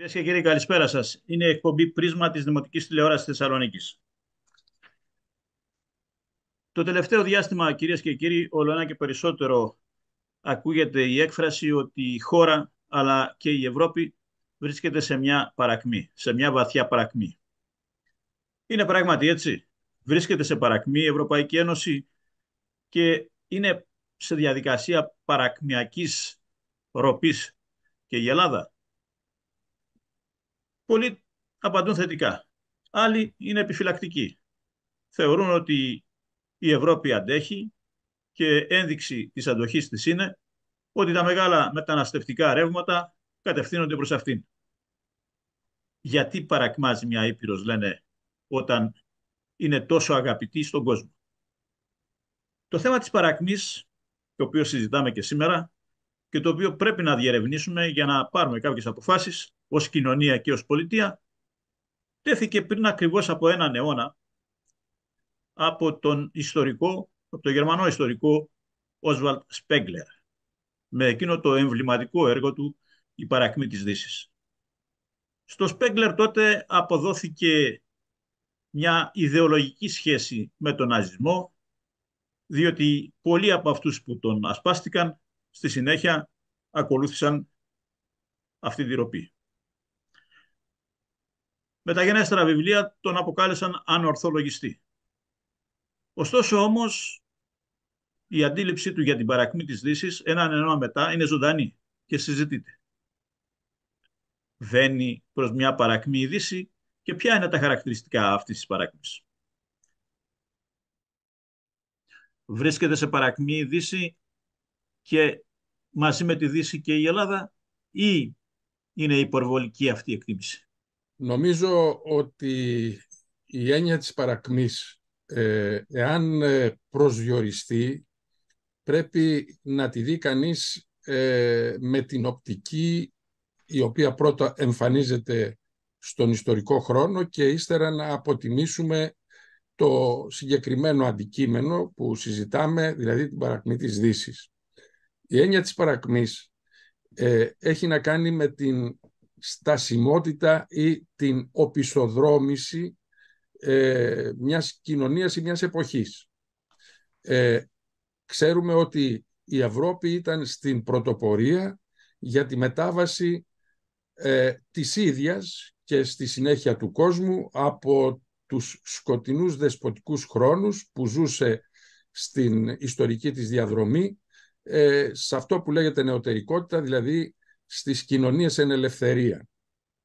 Κυρίες και κύριοι, καλησπέρα σας. Είναι η εκπομπή Πρίσμα της Δημοτικής Τηλεόρασης Θεσσαλονίκης. Το τελευταίο διάστημα, κυρίες και κύριοι, όλο ένα και περισσότερο ακούγεται η έκφραση ότι η χώρα αλλά και η Ευρώπη βρίσκεται σε μια παρακμή, σε μια βαθιά παρακμή. Είναι πράγματι έτσι. Βρίσκεται σε παρακμή η Ευρωπαϊκή Ένωση και είναι σε διαδικασία παρακμιακής ροπής και η Ελλάδα Πολλοί απαντούν θετικά. Άλλοι είναι επιφυλακτικοί. Θεωρούν ότι η Ευρώπη αντέχει και ένδειξη της αντοχής της είναι ότι τα μεγάλα μεταναστευτικά ρεύματα κατευθύνονται προς αυτήν. Γιατί παρακμάζει μια Ήπειρος, λένε, όταν είναι τόσο αγαπητή στον κόσμο. Το θέμα της παρακμής, το οποίο συζητάμε και σήμερα, και το οποίο πρέπει να διερευνήσουμε για να πάρουμε κάποιες αποφάσεις ως κοινωνία και ως πολιτεία, τέθηκε πριν ακριβώς από έναν αιώνα από τον ιστορικό, από τον γερμανό ιστορικό Oswald Spengler με εκείνο το εμβληματικό έργο του «Η παρακμή της Δύσης». Στο Σπέγκλερ τότε αποδόθηκε μια ιδεολογική σχέση με τον ναζισμό, διότι πολλοί από αυτούς που τον ασπάστηκαν Στη συνέχεια ακολούθησαν αυτή τη ροπή. Μεταγενέστερα βιβλία τον αποκάλεσαν ανορθολογιστή. Ωστόσο όμως η αντίληψή του για την παρακμή της Δύσης έναν ενώ μετά είναι ζωντανή και συζητείται. Βαίνει προς μια παρακμή η Δύση και ποια είναι τα χαρακτηριστικά αυτής της παρακμής. Βρίσκεται σε παρακμή η Δύση και μαζί με τη Δύση και η Ελλάδα ή είναι υπορβολική αυτή η εκτίμηση. Νομίζω ότι η έννοια της παρακμής, ε, εάν ε, προσδιοριστεί, πρέπει να τη δει κανείς ε, με την οπτική η οποία πρώτα εμφανίζεται στον ιστορικό χρόνο και ύστερα να αποτιμήσουμε το συγκεκριμένο αντικείμενο που συζητάμε, δηλαδή την παρακμή της Δύσης. Η έννοια της παρακμής ε, έχει να κάνει με την στασιμότητα ή την οπισθοδρόμηση ε, μιας κοινωνίας ή μιας εποχής. Ε, ξέρουμε ότι η μιας εποχης ξερουμε ήταν στην πρωτοπορία για τη μετάβαση ε, της ίδιας και στη συνέχεια του κόσμου από τους σκοτεινούς δεσποτικούς χρόνους που ζούσε στην ιστορική της διαδρομή ε, σε αυτό που λέγεται νεωτερικότητα, δηλαδή στις κοινωνίες εν ελευθερία.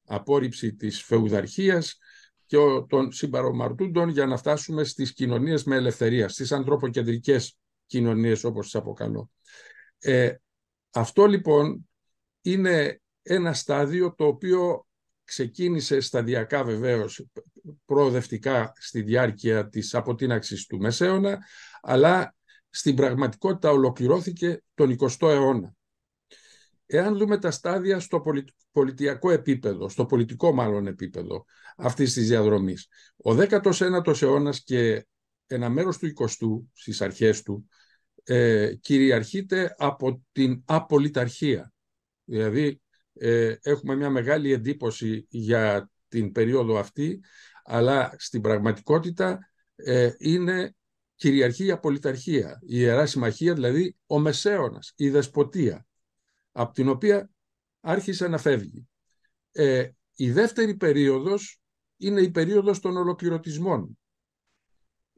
Απόρριψη της φεουδαρχίας και των συμπαρομαρτούντων για να φτάσουμε στις κοινωνίες με ελευθερία, στις ανθρωποκεντρικές κοινωνίες όπως τις αποκαλώ. Ε, αυτό λοιπόν είναι ένα στάδιο το οποίο ξεκίνησε σταδιακά βεβαίως προοδευτικά στη διάρκεια της αποτείναξης του Μεσαίωνα, αλλά στην πραγματικότητα ολοκληρώθηκε τον 20ο αιώνα. Εάν δούμε τα στάδια στο πολιτιακό επίπεδο, στο πολιτικό μάλλον επίπεδο αυτής της διαδρομής, ο 19ος μαλλον επιπεδο αυτή τη διαδρομης ο 19 ο αιωνας και ένα μέρος του 20ου, στις αρχές του, ε, κυριαρχείται από την απολυταρχία. Δηλαδή ε, έχουμε μια μεγάλη εντύπωση για την περίοδο αυτή, αλλά στην πραγματικότητα ε, είναι κυριαρχεί η απολυταρχία, η Ιερά Συμμαχία, δηλαδή ο Μεσαίωνας, η Δεσποτεία, από την οποία άρχισε να φεύγει. Ε, η δεύτερη περίοδος είναι η περίοδος των ολοκληρωτισμών.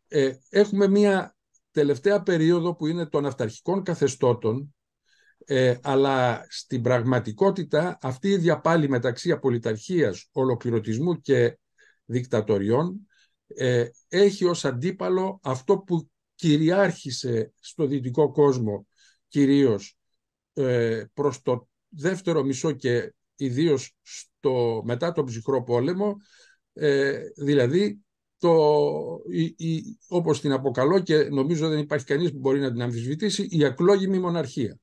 Ε, έχουμε μία τελευταία περίοδο που είναι των αυταρχικών καθεστώτων, ε, αλλά στην πραγματικότητα αυτή η διαπάλη μεταξύ απολυταρχίας, ολοκληρωτισμού και δικτατοριών ε, έχει ως αντίπαλο αυτό που κυριάρχησε στο δυτικό κόσμο κυρίως ε, προς το δεύτερο μισό και ιδίως στο, μετά τον ψυχρό πόλεμο, ε, δηλαδή το, όπως την αποκαλώ και νομίζω δεν υπάρχει κανείς που μπορεί να την αμφισβητήσει, η ακλόγιμη μοναρχία.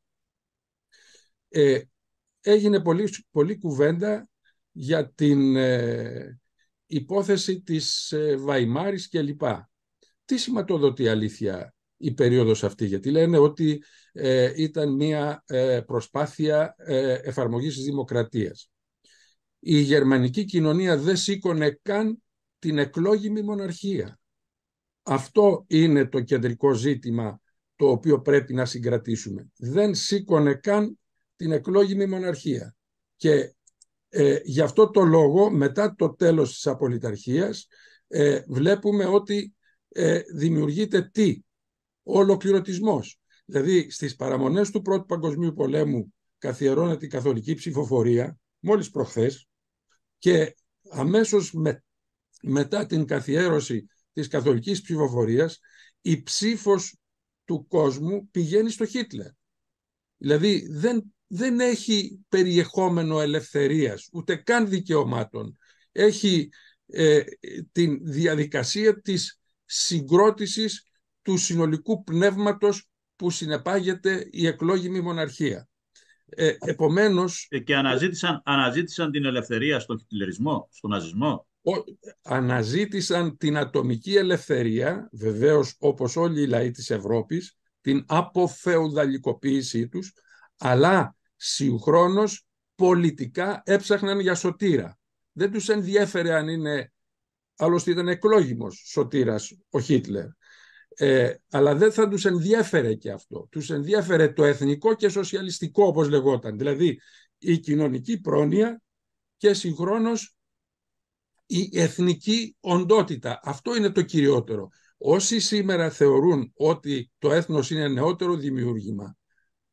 Ε, έγινε πολύ πολύ κουβέντα για την ε, υπόθεση της ε, Βαϊμάρης κλπ. Τι σηματοδοτεί αλήθεια η περίοδος αυτή, γιατί λένε ότι ε, ήταν μια ε, προσπάθεια ε, εφαρμογής της δημοκρατίας. Η γερμανική κοινωνία δεν σήκωνε καν την εκλόγιμη μοναρχία. Αυτό είναι το κεντρικό ζήτημα το οποίο πρέπει να συγκρατήσουμε. Δεν σήκωνε καν την εκλόγιμη μοναρχία. Και ε, γι' αυτό το λόγο μετά το τέλος της απολυταρχίας ε, βλέπουμε ότι ε, δημιουργείται τι, ολοκληρωτισμός. Δηλαδή στις παραμονές του Πρώτου Παγκοσμίου Πολέμου καθιερώνεται η καθολική ψηφοφορία μόλις προχθές και αμέσως μετά την καθιέρωση της καθολικής ψηφοφορίας η ψήφος του κόσμου πηγαίνει στο Χίτλερ. Δηλαδή δεν δεν έχει περιεχόμενο ελευθερίας, ούτε καν δικαιωμάτων. Έχει ε, την διαδικασία της συγκρότησης του συνολικού πνεύματος που συνεπάγεται η εκλόγιμη μοναρχία. Ε, επομένως... Και αναζήτησαν, αναζήτησαν την ελευθερία στον χιτλερισμό, στον ναζισμό. αναζήτησαν την ατομική ελευθερία, βεβαίως όπως όλοι οι λαοί της Ευρώπης, την αποφεουδαλικοποίησή τους, αλλά συγχρόνως πολιτικά έψαχναν για σωτήρα. Δεν τους ενδιέφερε αν είναι, άλλωστε ήταν εκλόγιμος σωτήρας ο Χίτλερ. Ε, αλλά δεν θα τους ενδιέφερε και αυτό. Τους ενδιέφερε το εθνικό και σοσιαλιστικό όπως λεγόταν. Δηλαδή η κοινωνική πρόνοια και συγχρόνως η εθνική οντότητα. Αυτό είναι το κυριότερο. Όσοι σήμερα θεωρούν ότι το έθνος είναι νεότερο δημιούργημα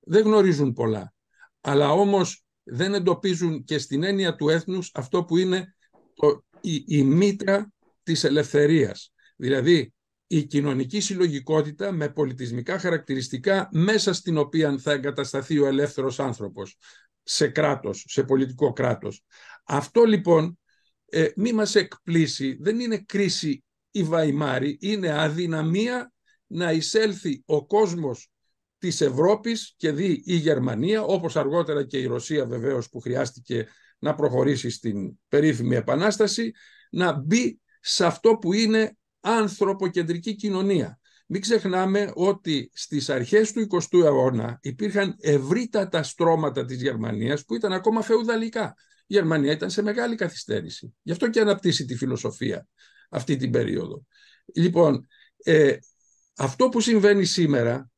δεν γνωρίζουν πολλά. Αλλά όμως δεν εντοπίζουν και στην έννοια του έθνους αυτό που είναι η, η μήτρα της ελευθερίας. Δηλαδή η κοινωνική συλλογικότητα με πολιτισμικά χαρακτηριστικά μέσα στην οποία θα εγκατασταθεί ο ελεύθερος άνθρωπος σε κράτος, σε πολιτικό κράτος. Αυτό λοιπόν ε, μη μας εκπλήσει, δεν είναι κρίση η Βαϊμάρη, είναι αδυναμία να εισέλθει ο κόσμος της Ευρώπης και δι' η Γερμανία, όπως αργότερα και η Ρωσία βεβαίως που χρειάστηκε να προχωρήσει στην περίφημη επανάσταση, να μπει σε αυτό που είναι ανθρωποκεντρική κοινωνία. Μην ξεχνάμε ότι στις αρχές του 20ου αιώνα υπήρχαν ευρύτατα στρώματα της Γερμανίας που ήταν ακόμα φεουδαλικά. Η Γερμανία ήταν σε μεγάλη καθυστέρηση. Γι' αυτό και αναπτύσσει τη φιλοσοφία αυτή την περίοδο. Λοιπόν, ε, αυτό που συμβαίνει σήμερα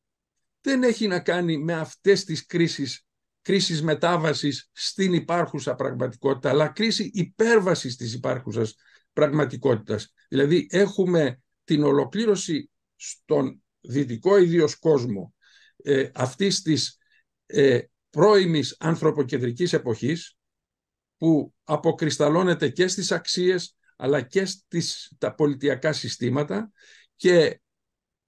δεν έχει να κάνει με αυτές τις κρίσεις, κρίσεις μετάβασης στην υπάρχουσα πραγματικότητα, αλλά κρίση υπέρβασης της υπάρχουσας πραγματικότητας. Δηλαδή έχουμε την ολοκλήρωση στον δυτικό ιδίως κόσμο ε, αυτής της ε, πρώιμης ανθρωποκεντρικής εποχής που αποκρισταλώνεται και στις αξίες αλλά και στις, τα πολιτιακά συστήματα και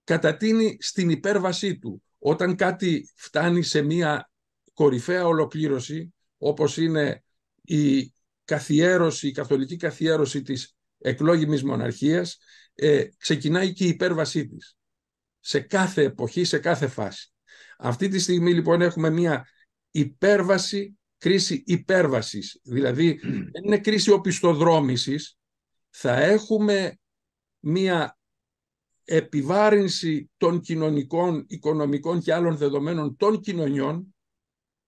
κατατείνει στην υπέρβασή του όταν κάτι φτάνει σε μια κορυφαία ολοκλήρωση, όπως είναι η καθιέρωση, η καθολική καθιέρωση της εκλόγιμης μοναρχίας, ε, ξεκινάει και η υπέρβασή της. Σε κάθε εποχή, σε κάθε φάση. Αυτή τη στιγμή λοιπόν έχουμε μια υπέρβαση, κρίση υπέρβασης. Δηλαδή δεν είναι κρίση οπισθοδρόμησης, θα έχουμε μια επιβάρυνση των κοινωνικών, οικονομικών και άλλων δεδομένων των κοινωνιών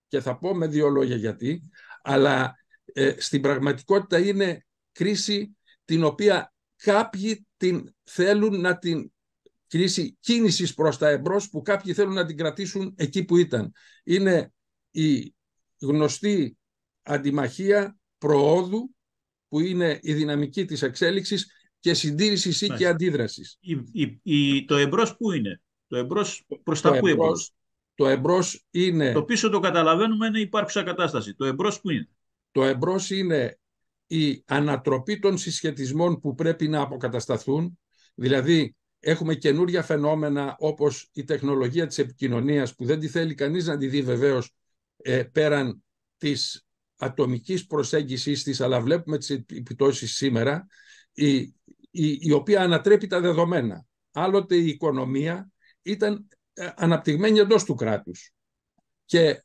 και θα πω με δύο λόγια γιατί, αλλά ε, στην πραγματικότητα είναι κρίση την οποία κάποιοι την θέλουν να την κρίση κίνησης προς τα εμπρός που κάποιοι θέλουν να την κρατήσουν εκεί που ήταν. Είναι η γνωστή αντιμαχία προόδου που είναι η δυναμική της εξέλιξης και συντήρησης ή και ναι. αντίδρασης. Το εμπρός που είναι, το εμπρός προς τα που Το εμπρός είναι. Το πίσω το καταλαβαίνουμε είναι υπάρχουσα κατάσταση. Το εμπρός που είναι. Το εμπρός είναι η ανατροπή των συσχετισμών που πρέπει να αποκατασταθούν. Δηλαδή, έχουμε καινούργια φαινόμενα όπως η τεχνολογία της επικοινωνίας, που δεν τη θέλει κανείς να τη δει βεβαίως ε, πέραν της ατομικής προσέγγισης, της αλλά βλέπουμε τις επιπτώσεις σήμερα η, η, οποία ανατρέπει τα δεδομένα. Άλλοτε η οικονομία ήταν ε, αναπτυγμένη εντός του κράτους και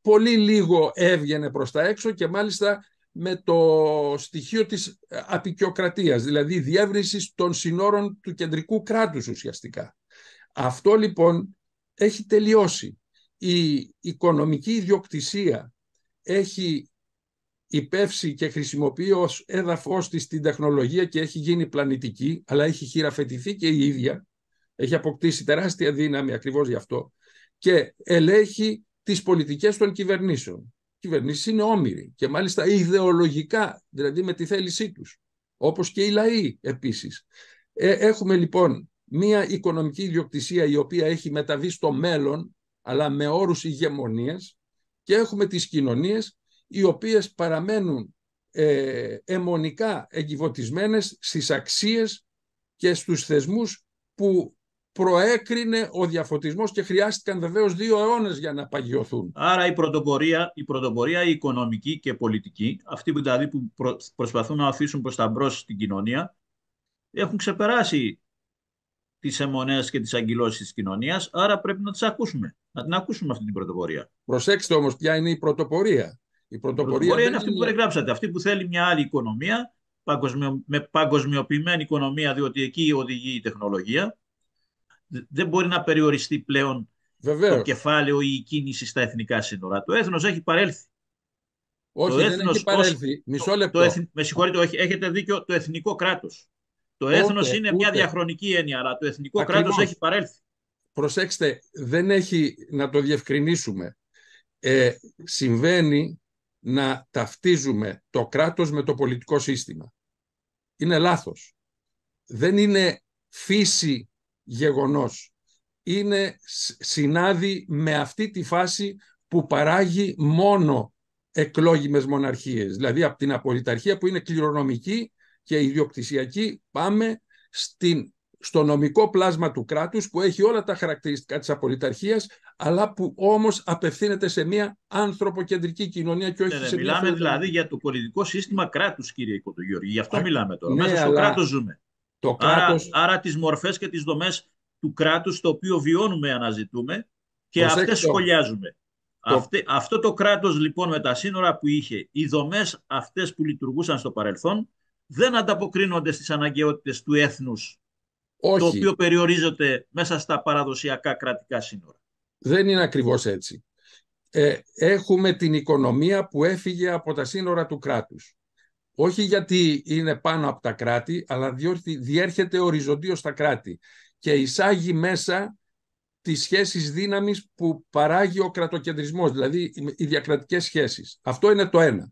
πολύ λίγο έβγαινε προς τα έξω και μάλιστα με το στοιχείο της ε, απεικιοκρατίας, δηλαδή διεύρυνση των συνόρων του κεντρικού κράτους ουσιαστικά. Αυτό λοιπόν έχει τελειώσει. Η οικονομική ιδιοκτησία έχει υπεύσει και χρησιμοποιεί ως έδαφος της την τεχνολογία και έχει γίνει πλανητική, αλλά έχει χειραφετηθεί και η ίδια, έχει αποκτήσει τεράστια δύναμη ακριβώς γι' αυτό και ελέγχει τις πολιτικές των κυβερνήσεων. Οι κυβερνήσεις είναι όμοιροι και μάλιστα ιδεολογικά, δηλαδή με τη θέλησή τους, όπως και οι λαοί επίσης. Ε, έχουμε λοιπόν μια οικονομική ιδιοκτησία η οποία έχει μεταβεί στο μέλλον, αλλά με όρους ηγεμονίας και έχουμε τις κοινωνίες οι οποίες παραμένουν ε, αιμονικά εγκυβωτισμένες στις αξίες και στους θεσμούς που προέκρινε ο διαφωτισμός και χρειάστηκαν βεβαίως δύο αιώνες για να παγιωθούν. Άρα η πρωτοπορία, η πρωτοπορία η οικονομική και πολιτική, αυτοί που, δηλαδή που προσπαθούν να αφήσουν προς τα μπρος την κοινωνία, έχουν ξεπεράσει τις αιμονές και τις αγκυλώσεις της κοινωνίας, άρα πρέπει να τις ακούσουμε, να την ακούσουμε αυτή την πρωτοπορία. Προσέξτε όμως ποια είναι η πρωτοπορία. Η πρωτοπορία, είναι, είναι αυτή που περιγράψατε. Αυτή που θέλει μια άλλη οικονομία, παγκοσμιο, με παγκοσμιοποιημένη οικονομία, διότι εκεί οδηγεί η τεχνολογία. Δεν μπορεί να περιοριστεί πλέον το κεφάλαιο ή η κίνηση στα εθνικά σύνορα. Το έθνος έχει παρέλθει. Όχι, το δεν έχει παρέλθει. Μισό λεπτό. Το, το με συγχωρείτε, έχετε δίκιο, το εθνικό κράτος. Το έθνος είναι μια διαχρονική έννοια, αλλά το εθνικό κράτος έχει παρέλθει. Προσέξτε, δεν έχει, να το διευκρινίσουμε, ε, συμβαίνει να ταυτίζουμε το κράτος με το πολιτικό σύστημα. Είναι λάθος. Δεν είναι φύση γεγονός. Είναι συνάδει με αυτή τη φάση που παράγει μόνο εκλόγιμες μοναρχίες. Δηλαδή από την απολυταρχία που είναι κληρονομική και ιδιοκτησιακή πάμε στην στο νομικό πλάσμα του κράτους που έχει όλα τα χαρακτηριστικά της απολυταρχίας αλλά που όμως απευθύνεται σε μια ανθρωποκεντρική κοινωνία και όχι ναι, ναι σε Μιλάμε μια... δηλαδή για το πολιτικό σύστημα κράτους κύριε Οικοτογιώργη, γι' αυτό μιλάμε τώρα. Ναι, Μέσα στο αλλά... κράτος ζούμε. Το κράτος... Άρα, άρα τις μορφές και τις δομές του κράτους το οποίο βιώνουμε αναζητούμε και Προσέξτε. αυτές σχολιάζουμε. Το... αυτό το κράτος λοιπόν με τα σύνορα που είχε, οι δομές αυτές που λειτουργούσαν στο παρελθόν δεν ανταποκρίνονται στις αναγκαιότητες του έθνους το οποίο περιορίζεται μέσα στα παραδοσιακά κρατικά σύνορα. Δεν είναι ακριβώς έτσι. Ε, έχουμε την οικονομία που έφυγε από τα σύνορα του κράτους. Όχι γιατί είναι πάνω από τα κράτη, αλλά διότι διέρχεται οριζοντίως στα κράτη και εισάγει μέσα τις σχέσεις δύναμης που παράγει ο κρατοκεντρισμός, δηλαδή οι διακρατικές σχέσεις. Αυτό είναι το ένα.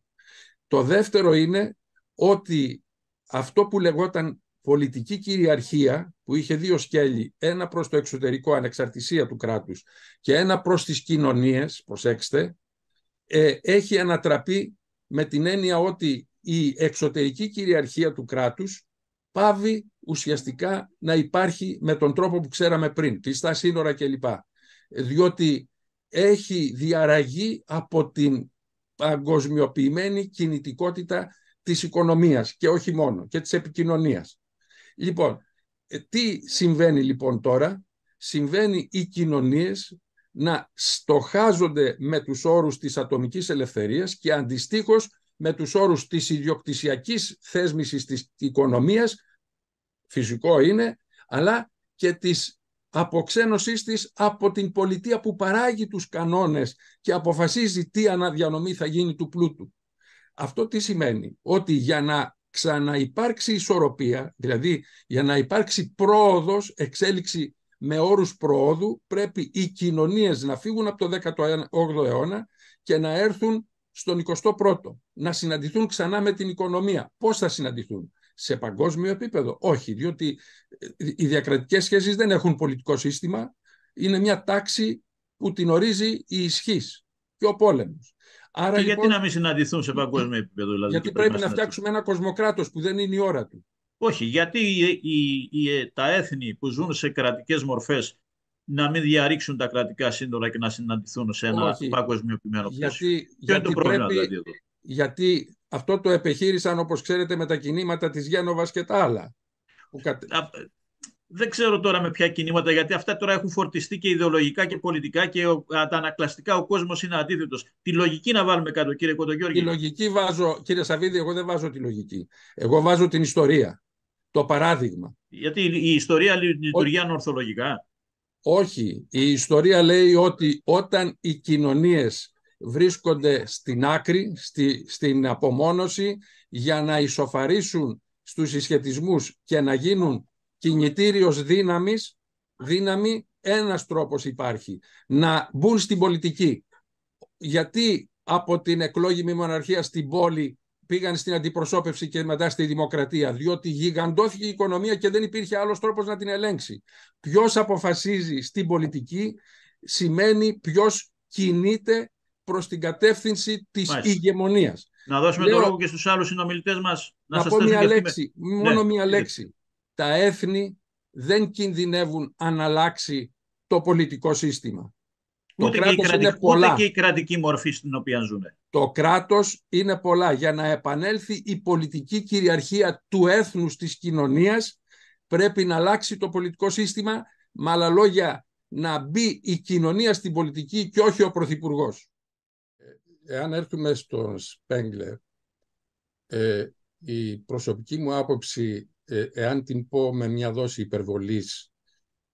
Το δεύτερο είναι ότι αυτό που λεγόταν πολιτική κυριαρχία που είχε δύο σκέλη, ένα προς το εξωτερικό ανεξαρτησία του κράτους και ένα προς τις κοινωνίες, προσέξτε, ε, έχει ανατραπεί με την έννοια ότι η εξωτερική κυριαρχία του κράτους πάβει ουσιαστικά να υπάρχει με τον τρόπο που ξέραμε πριν, στα σύνορα κλπ. Διότι έχει διαραγεί από την παγκοσμιοποιημένη κινητικότητα της οικονομίας και όχι μόνο και της επικοινωνίας. Λοιπόν, ε, τι συμβαίνει λοιπόν τώρα. Συμβαίνει οι κοινωνίες να στοχάζονται με τους όρους της ατομικής ελευθερίας και αντιστοίχως με τους όρους της ιδιοκτησιακής θέσμησης της οικονομίας, φυσικό είναι, αλλά και της αποξένωσής της από την πολιτεία που παράγει τους κανόνες και αποφασίζει τι αναδιανομή θα γίνει του πλούτου. Αυτό τι σημαίνει, ότι για να ξαναυπάρξει ισορροπία, δηλαδή για να υπάρξει πρόοδος, εξέλιξη με όρους προόδου, πρέπει οι κοινωνίες να φύγουν από το 18ο αιώνα και να έρθουν στον 21ο, να συναντηθούν ξανά με την οικονομία. Πώς θα συναντηθούν, σε παγκόσμιο επίπεδο. Όχι, διότι ε, οι διακρατικές σχέσεις δεν έχουν πολιτικό σύστημα, είναι μια τάξη που την ορίζει η ισχύς και ο πόλεμος. Άρα, και γιατί λοιπόν- να μην συναντηθούν σε παγκόσμιο επίπεδο, δηλαδή. Γιατί πρέπει, να, φτιάξουμε ένα κοσμοκράτος που δεν είναι η ώρα του. Όχι, γιατί οι, τα έθνη που ζουν σε κρατικές μορφές να μην διαρρήξουν τα κρατικά σύνορα και να συναντηθούν σε ένα Όχι. παγκόσμιο Γιατί, γιατί, πρέπει, δηλαδή, γιατί αυτό το επιχείρησαν, όπως ξέρετε, με τα κινήματα της Γένοβας και τα άλλα δεν ξέρω τώρα με ποια κινήματα, γιατί αυτά τώρα έχουν φορτιστεί και ιδεολογικά και πολιτικά και τα ανακλαστικά ο κόσμος είναι αντίθετος. Τη λογική να βάλουμε κάτω, κύριε Κοντογιώργη. Τη λογική βάζω, κύριε Σαββίδη, εγώ δεν βάζω τη λογική. Εγώ βάζω την ιστορία. Το παράδειγμα. Γιατί η ιστορία λειτουργεί ανορθολογικά. Όχι. Η ιστορία λέει ότι όταν οι κοινωνίες βρίσκονται στην άκρη, στη, στην απομόνωση, για να ισοφαρίσουν στους συσχετισμούς και να γίνουν κινητήριος δύναμης, δύναμη, ένας τρόπος υπάρχει, να μπουν στην πολιτική. Γιατί από την εκλόγιμη μοναρχία στην πόλη πήγαν στην αντιπροσώπευση και μετά στη δημοκρατία, διότι γιγαντώθηκε η οικονομία και δεν υπήρχε άλλος τρόπος να την ελέγξει. Ποιος αποφασίζει στην πολιτική σημαίνει ποιος κινείται προς την κατεύθυνση της ηγεμονίας. Να δώσουμε το λόγο και στους άλλους συνομιλητές μας. Να, πω μια λέξη, μόνο ναι. μια λέξη τα έθνη δεν κινδυνεύουν αν αλλάξει το πολιτικό σύστημα. το και, κράτος η κρατική, είναι πολλά. Ούτε και η κρατική μορφή στην οποία ζούμε. Το κράτος είναι πολλά. Για να επανέλθει η πολιτική κυριαρχία του έθνους της κοινωνίας πρέπει να αλλάξει το πολιτικό σύστημα με άλλα λόγια να μπει η κοινωνία στην πολιτική και όχι ο Πρωθυπουργός. Ε, εάν έρθουμε στον Σπέγγλερ, ε, η προσωπική μου άποψη ε, εάν την πω με μια δόση υπερβολής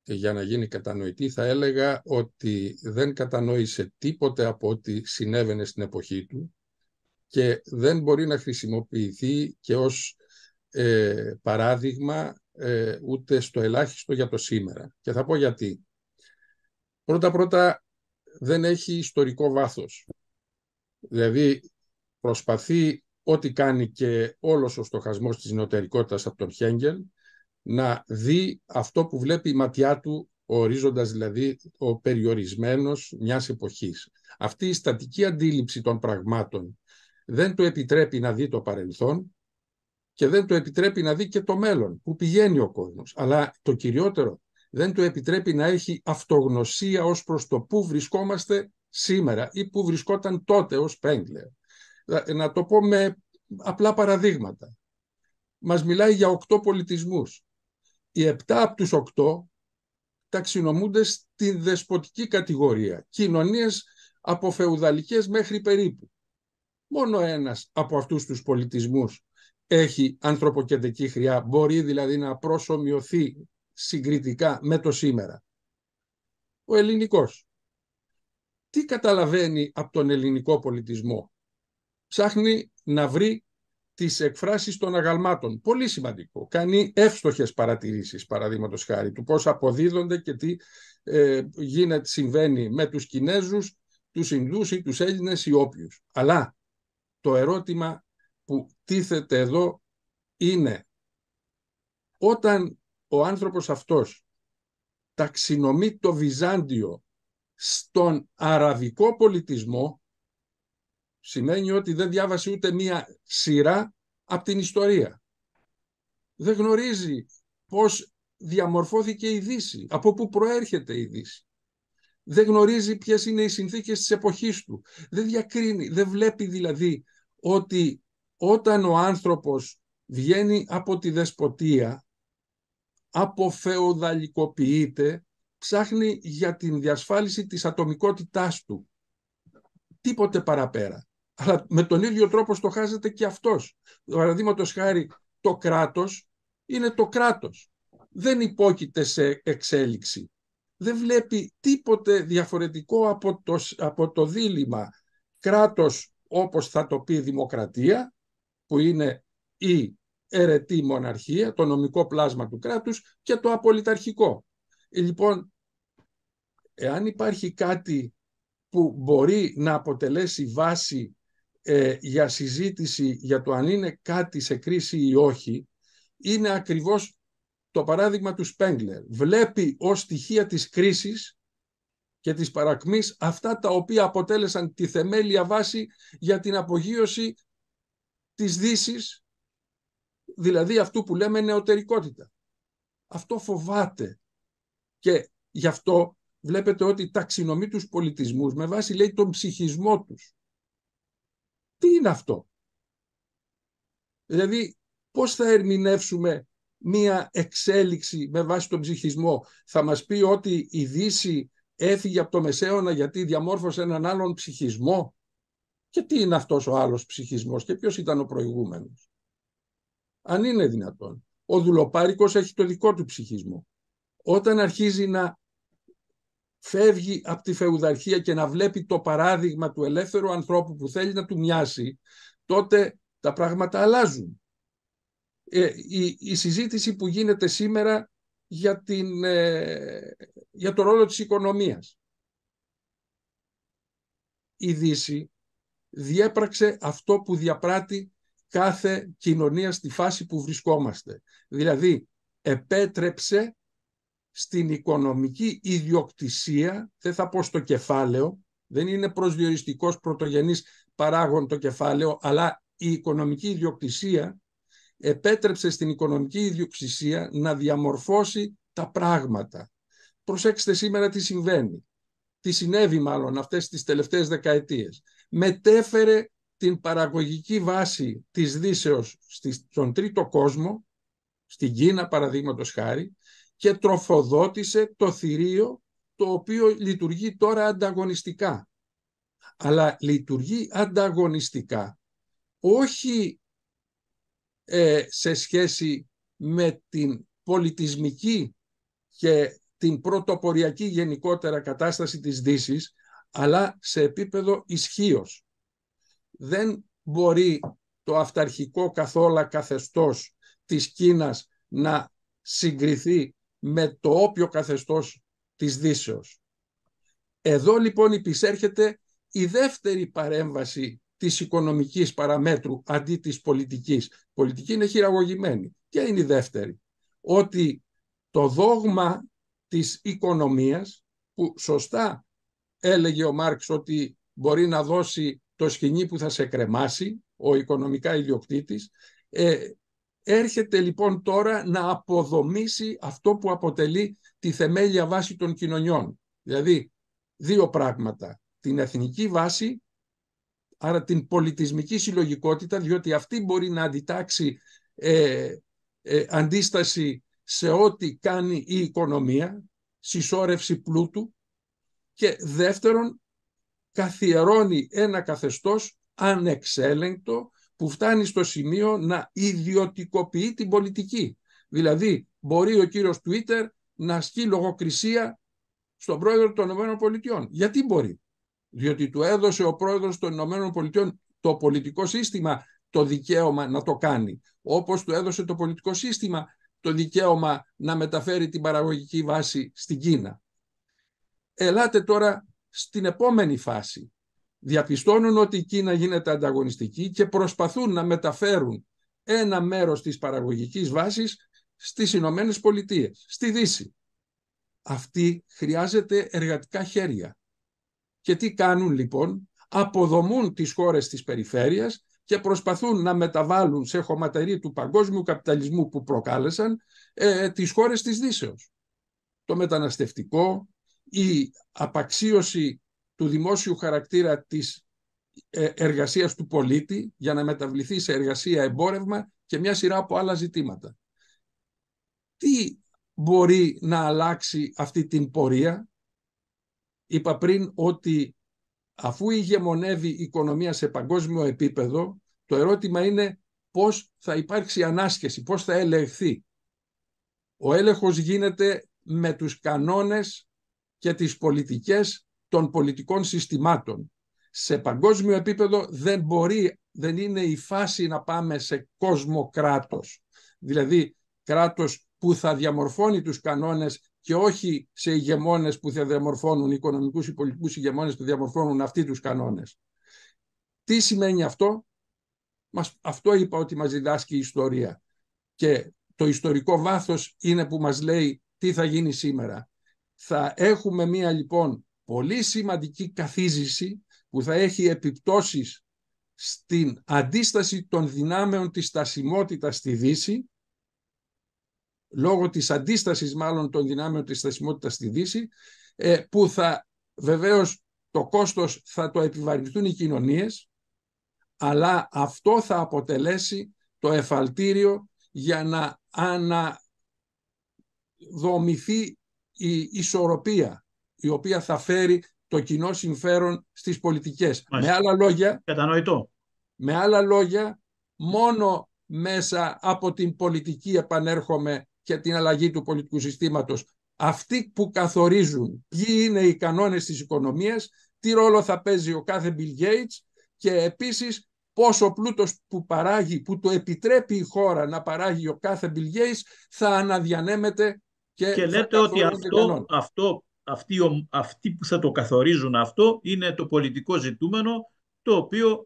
ε, για να γίνει κατανοητή, θα έλεγα ότι δεν κατανόησε τίποτε από ό,τι συνέβαινε στην εποχή του και δεν μπορεί να χρησιμοποιηθεί και ως ε, παράδειγμα ε, ούτε στο ελάχιστο για το σήμερα. Και θα πω γιατί. Πρώτα-πρώτα δεν έχει ιστορικό βάθος. Δηλαδή προσπαθεί ό,τι κάνει και όλος ο στοχασμός της νεωτερικότητας από τον Χέγγελ, να δει αυτό που βλέπει η ματιά του, ο ορίζοντας δηλαδή ο περιορισμένος μιας εποχής. Αυτή η στατική αντίληψη των πραγμάτων δεν του επιτρέπει να δει το παρελθόν και δεν του επιτρέπει να δει και το μέλλον, που πηγαίνει ο κόσμος. Αλλά το κυριότερο, δεν του επιτρέπει να έχει αυτογνωσία ως προς το πού βρισκόμαστε σήμερα ή πού βρισκόταν τότε ως Πέγκλερ. Ε, να το πω με απλά παραδείγματα. Μας μιλάει για οκτώ πολιτισμούς. Οι επτά από τους οκτώ ταξινομούνται στην δεσποτική κατηγορία. Κοινωνίες από φεουδαλικές μέχρι περίπου. Μόνο ένας από αυτούς τους πολιτισμούς έχει ανθρωποκεντρική χρειά, μπορεί δηλαδή να προσωμιωθεί συγκριτικά με το σήμερα. Ο ελληνικός. Τι καταλαβαίνει από τον ελληνικό πολιτισμό ψάχνει να βρει τις εκφράσεις των αγαλμάτων. Πολύ σημαντικό. Κάνει εύστοχες παρατηρήσεις, παραδείγματος χάρη, του πώς αποδίδονται και τι ε, γίνεται, συμβαίνει με τους Κινέζους, τους Ινδούς ή τους Έλληνες ή όποιους. Αλλά το ερώτημα που τίθεται εδώ είναι όταν ο άνθρωπος αυτός ταξινομεί το Βυζάντιο στον αραβικό πολιτισμό σημαίνει ότι δεν διάβασε ούτε μία σειρά από την ιστορία. Δεν γνωρίζει πώς διαμορφώθηκε η Δύση, από πού προέρχεται η Δύση. Δεν γνωρίζει ποιες είναι οι συνθήκες της εποχής του. Δεν διακρίνει, δεν βλέπει δηλαδή ότι όταν ο άνθρωπος βγαίνει από τη δεσποτεία, αποφεοδαλικοποιείται, ψάχνει για την διασφάλιση της ατομικότητάς του. Τίποτε παραπέρα. Αλλά με τον ίδιο τρόπο στοχάζεται και αυτός. Παραδείγματος χάρη το κράτος είναι το κράτος. Δεν υπόκειται σε εξέλιξη. Δεν βλέπει τίποτε διαφορετικό από το, από το δίλημα κράτος όπως θα το πει η δημοκρατία που είναι η ερετή μοναρχία, το νομικό πλάσμα του κράτους και το απολυταρχικό. Ε, λοιπόν, εάν υπάρχει κάτι που μπορεί να αποτελέσει βάση ε, για συζήτηση για το αν είναι κάτι σε κρίση ή όχι είναι ακριβώς το παράδειγμα του Σπέγγλερ. Βλέπει ως στοιχεία της κρίσης και της παρακμής αυτά τα οποία αποτέλεσαν τη θεμέλια βάση για την απογείωση της δύσης, δηλαδή αυτού που λέμε νεωτερικότητα. Αυτό φοβάται και γι' αυτό βλέπετε ότι ταξινομεί τους πολιτισμούς με βάση λέει τον ψυχισμό τους. Τι είναι αυτό. Δηλαδή, πώς θα ερμηνεύσουμε μία εξέλιξη με βάση τον ψυχισμό. Θα μας πει ότι η Δύση έφυγε από το Μεσαίωνα γιατί διαμόρφωσε έναν άλλον ψυχισμό. Και τι είναι αυτός ο άλλος ψυχισμός και ποιος ήταν ο προηγούμενος. Αν είναι δυνατόν. Ο δουλοπάρικος έχει το δικό του ψυχισμό. Όταν αρχίζει να φεύγει από τη φεουδαρχία και να βλέπει το παράδειγμα του ελεύθερου ανθρώπου που θέλει να του μοιάσει, τότε τα πράγματα αλλάζουν. Ε, η, η συζήτηση που γίνεται σήμερα για, ε, για το ρόλο της οικονομίας. Η Δύση διέπραξε αυτό που διαπράττει κάθε κοινωνία στη φάση που βρισκόμαστε. Δηλαδή, επέτρεψε στην οικονομική ιδιοκτησία, δεν θα πω στο κεφάλαιο, δεν είναι προσδιοριστικός πρωτογενής παράγων το κεφάλαιο, αλλά η οικονομική ιδιοκτησία επέτρεψε στην οικονομική ιδιοκτησία να διαμορφώσει τα πράγματα. Προσέξτε σήμερα τι συμβαίνει. Τι συνέβη μάλλον αυτές τις τελευταίες δεκαετίες. Μετέφερε την παραγωγική βάση της Δύσεως στον τρίτο κόσμο, στην Κίνα παραδείγματος χάρη, και τροφοδότησε το θηρίο το οποίο λειτουργεί τώρα ανταγωνιστικά. Αλλά λειτουργεί ανταγωνιστικά όχι ε, σε σχέση με την πολιτισμική και την πρωτοποριακή γενικότερα κατάσταση της δύσης, αλλά σε επίπεδο ισχύως. Δεν μπορεί το αυταρχικό καθόλα καθεστώς της Κίνας να συγκριθεί με το όποιο καθεστώς της Δύσεως. Εδώ λοιπόν υπησέρχεται η δεύτερη παρέμβαση της οικονομικής παραμέτρου αντί της πολιτικής. Η πολιτική είναι χειραγωγημένη. Ποια είναι η δεύτερη. Ότι το δόγμα της οικονομίας που σωστά έλεγε ο Μάρξ ότι μπορεί να δώσει το σκηνή που θα σε κρεμάσει ο οικονομικά ιδιοκτήτης ε, Έρχεται λοιπόν τώρα να αποδομήσει αυτό που αποτελεί τη θεμέλια βάση των κοινωνιών. Δηλαδή δύο πράγματα. Την εθνική βάση, άρα την πολιτισμική συλλογικότητα, διότι αυτή μπορεί να αντιτάξει ε, ε αντίσταση σε ό,τι κάνει η οικονομία, συσσόρευση πλούτου και δεύτερον καθιερώνει ένα καθεστώς ανεξέλεγκτο που φτάνει στο σημείο να ιδιωτικοποιεί την πολιτική. Δηλαδή, μπορεί ο κύριος Twitter να ασκεί λογοκρισία στον πρόεδρο των ΗΠΑ. Γιατί μπορεί. Διότι του έδωσε ο πρόεδρος των ΗΠΑ το πολιτικό σύστημα το δικαίωμα να το κάνει. Όπως του έδωσε το πολιτικό σύστημα το δικαίωμα να μεταφέρει την παραγωγική βάση στην Κίνα. Ελάτε τώρα στην επόμενη φάση διαπιστώνουν ότι η Κίνα γίνεται ανταγωνιστική και προσπαθούν να μεταφέρουν ένα μέρος της παραγωγικής βάσης στις Ηνωμένες Πολιτείες, στη Δύση. Αυτή χρειάζεται εργατικά χέρια. Και τι κάνουν λοιπόν, αποδομούν τις χώρες της περιφέρειας και προσπαθούν να μεταβάλουν σε χωματερή του παγκόσμιου καπιταλισμού που προκάλεσαν ε, τις χώρες της Δύσεως. Το μεταναστευτικό, η απαξίωση του δημόσιου χαρακτήρα της ε, εργασίας του πολίτη για να μεταβληθεί σε εργασία εμπόρευμα και μια σειρά από άλλα ζητήματα. Τι μπορεί να αλλάξει αυτή την πορεία. Είπα πριν ότι αφού ηγεμονεύει η οικονομία σε παγκόσμιο επίπεδο, το ερώτημα είναι πώς θα υπάρξει ανάσχεση, πώς θα ελεγχθεί. Ο έλεγχος γίνεται με τους κανόνες και τις πολιτικές των πολιτικών συστημάτων. Σε παγκόσμιο επίπεδο δεν μπορεί, δεν είναι η φάση να πάμε σε κόσμο κράτος. Δηλαδή κράτος που θα διαμορφώνει τους κανόνες και όχι σε ηγεμόνες που θα διαμορφώνουν, οικονομικούς ή πολιτικούς ηγεμόνες που διαμορφώνουν αυτοί τους κανόνες. Τι σημαίνει αυτό? Μας, αυτό είπα ότι μας διδάσκει η πολιτικους ηγεμονες που διαμορφωνουν αυτοι τους κανονες τι σημαινει αυτο αυτο ειπα οτι μας διδασκει η ιστορια Και το ιστορικό βάθος είναι που μας λέει τι θα γίνει σήμερα. Θα έχουμε μία λοιπόν πολύ σημαντική καθίζηση που θα έχει επιπτώσεις στην αντίσταση των δυνάμεων της στασιμότητας στη Δύση, λόγω της αντίστασης μάλλον των δυνάμεων της στασιμότητας στη Δύση, ε, που θα βεβαίως το κόστος θα το επιβαρυνθούν οι κοινωνίες, αλλά αυτό θα αποτελέσει το εφαλτήριο για να αναδομηθεί η ισορροπία η οποία θα φέρει το κοινό συμφέρον στις πολιτικές. Με άλλα λόγια, Κατανοητό. με άλλα λόγια, μόνο μέσα από την πολιτική επανέρχομαι και την αλλαγή του πολιτικού συστήματος. Αυτοί που καθορίζουν ποιοι είναι οι κανόνες της οικονομίας, τι ρόλο θα παίζει ο κάθε Bill Gates και επίσης πόσο πλούτος που παράγει, που το επιτρέπει η χώρα να παράγει ο κάθε Bill Gates, θα αναδιανέμεται και, και λέτε ότι αυτό, αυτό αυτοί, που θα το καθορίζουν αυτό είναι το πολιτικό ζητούμενο το οποίο...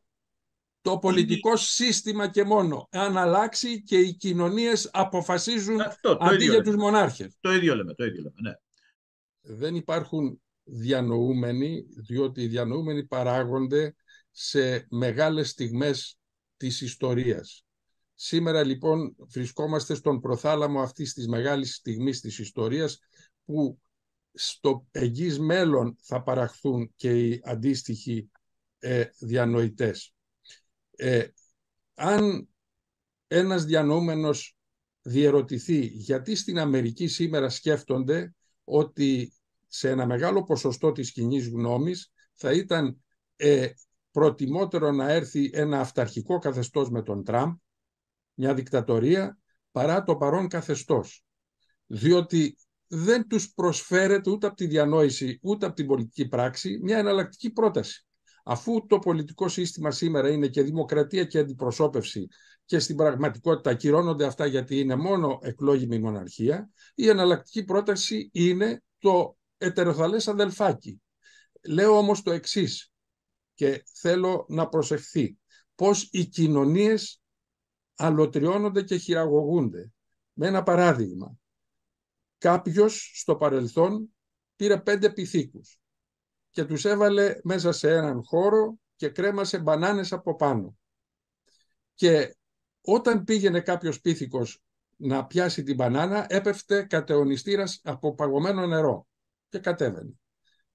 Το πολιτικό σύστημα και μόνο. Αν αλλάξει και οι κοινωνίες αποφασίζουν το αντί για τους μονάρχες. Το ίδιο λέμε, το ίδιο λέμε, ναι. Δεν υπάρχουν διανοούμενοι, διότι οι διανοούμενοι παράγονται σε μεγάλες στιγμές της ιστορίας. Σήμερα λοιπόν βρισκόμαστε στον προθάλαμο αυτής της μεγάλης στιγμής της ιστορίας που στο εγγύς μέλλον θα παραχθούν και οι αντίστοιχοι ε, διανοητές. Ε, αν ένας διανοούμενος διερωτηθεί γιατί στην Αμερική σήμερα σκέφτονται ότι σε ένα μεγάλο ποσοστό της κοινή γνώμης θα ήταν ε, προτιμότερο να έρθει ένα αυταρχικό καθεστώς με τον Τραμπ, μια δικτατορία, παρά το παρόν καθεστώς. Διότι δεν τους προσφέρεται ούτε από τη διανόηση ούτε από την πολιτική πράξη μια εναλλακτική πρόταση. Αφού το πολιτικό σύστημα σήμερα είναι και δημοκρατία και αντιπροσώπευση και στην πραγματικότητα κυρώνονται αυτά γιατί είναι μόνο εκλόγιμη μοναρχία, η εναλλακτική πρόταση είναι το ετεροθαλές αδελφάκι. Λέω όμως το εξής. και θέλω να προσεχθεί πώς οι κοινωνίες αλωτριώνονται και χειραγωγούνται. Με ένα παράδειγμα, κάποιος στο παρελθόν πήρε πέντε πυθίκους και τους έβαλε μέσα σε έναν χώρο και κρέμασε μπανάνες από πάνω. Και όταν πήγαινε κάποιος πίθηκος να πιάσει την μπανάνα, έπεφτε κατεωνιστήρας από παγωμένο νερό και κατέβαινε.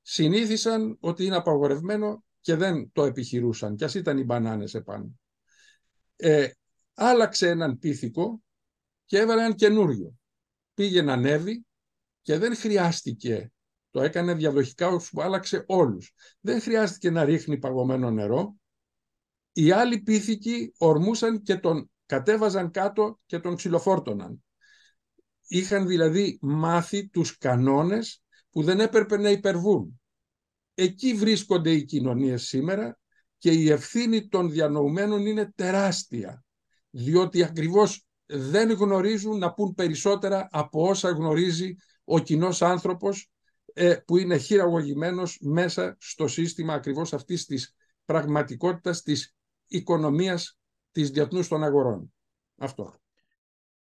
Συνήθισαν ότι είναι απαγορευμένο και δεν το επιχειρούσαν, κι ας ήταν οι μπανάνες επάνω. Ε, άλλαξε έναν πίθηκο και έβαλε έναν καινούριο πήγε να ανέβει και δεν χρειάστηκε, το έκανε διαδοχικά, άλλαξε όλους. Δεν χρειάστηκε να ρίχνει παγωμένο νερό. Οι άλλοι πίθηκοι ορμούσαν και τον κατέβαζαν κάτω και τον ξυλοφόρτωναν. Είχαν δηλαδή μάθει τους κανόνες που δεν έπρεπε να υπερβούν. Εκεί βρίσκονται οι κοινωνίες σήμερα και η ευθύνη των διανοουμένων είναι τεράστια, διότι ακριβώς δεν γνωρίζουν να πούν περισσότερα από όσα γνωρίζει ο κοινός άνθρωπος ε, που είναι χειραγωγημένος μέσα στο σύστημα ακριβώς αυτής της πραγματικότητας της οικονομίας της διεθνούς των αγορών. Αυτό.